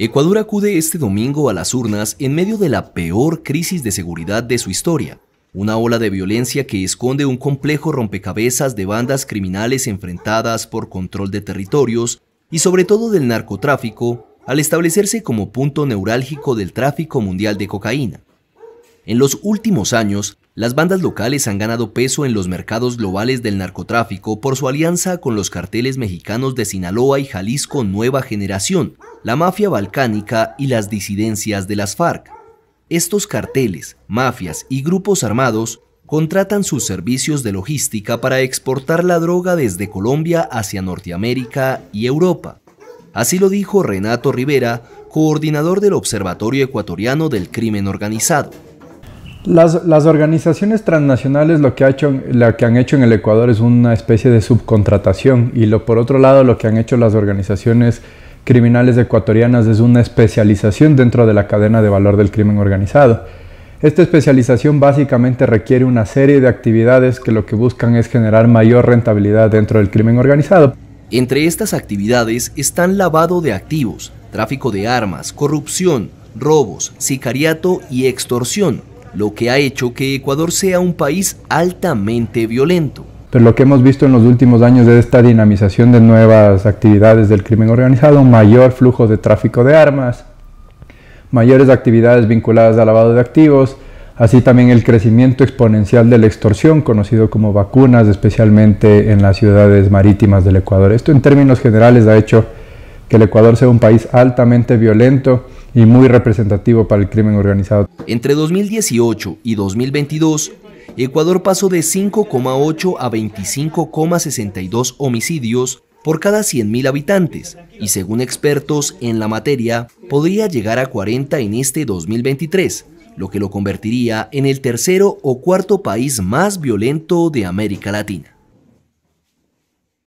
Ecuador acude este domingo a las urnas en medio de la peor crisis de seguridad de su historia, una ola de violencia que esconde un complejo rompecabezas de bandas criminales enfrentadas por control de territorios y sobre todo del narcotráfico, al establecerse como punto neurálgico del tráfico mundial de cocaína. En los últimos años, las bandas locales han ganado peso en los mercados globales del narcotráfico por su alianza con los carteles mexicanos de Sinaloa y Jalisco Nueva Generación, la mafia balcánica y las disidencias de las FARC. Estos carteles, mafias y grupos armados contratan sus servicios de logística para exportar la droga desde Colombia hacia Norteamérica y Europa. Así lo dijo Renato Rivera, coordinador del Observatorio Ecuatoriano del Crimen Organizado. Las, organizaciones transnacionales lo que, lo que han hecho en el Ecuador es una especie de subcontratación y lo, por otro lado lo que han hecho las organizaciones criminales ecuatorianas es una especialización dentro de la cadena de valor del crimen organizado. Esta especialización básicamente requiere una serie de actividades que lo que buscan es generar mayor rentabilidad dentro del crimen organizado. Entre estas actividades están lavado de activos, tráfico de armas, corrupción, robos, sicariato y extorsión lo que ha hecho que Ecuador sea un país altamente violento. Pero lo que hemos visto en los últimos años es esta dinamización de nuevas actividades del crimen organizado, mayor flujo de tráfico de armas, mayores actividades vinculadas al lavado de activos, así también el crecimiento exponencial de la extorsión, conocido como vacunas, especialmente en las ciudades marítimas del Ecuador. Esto en términos generales ha hecho que el Ecuador sea un país altamente violento y muy representativo para el crimen organizado. Entre 2018 y 2022, Ecuador pasó de 5,8 a 25,62 homicidios por cada 100.000 habitantes y según expertos en la materia podría llegar a 40 en este 2023, lo que lo convertiría en el tercero o cuarto país más violento de América Latina.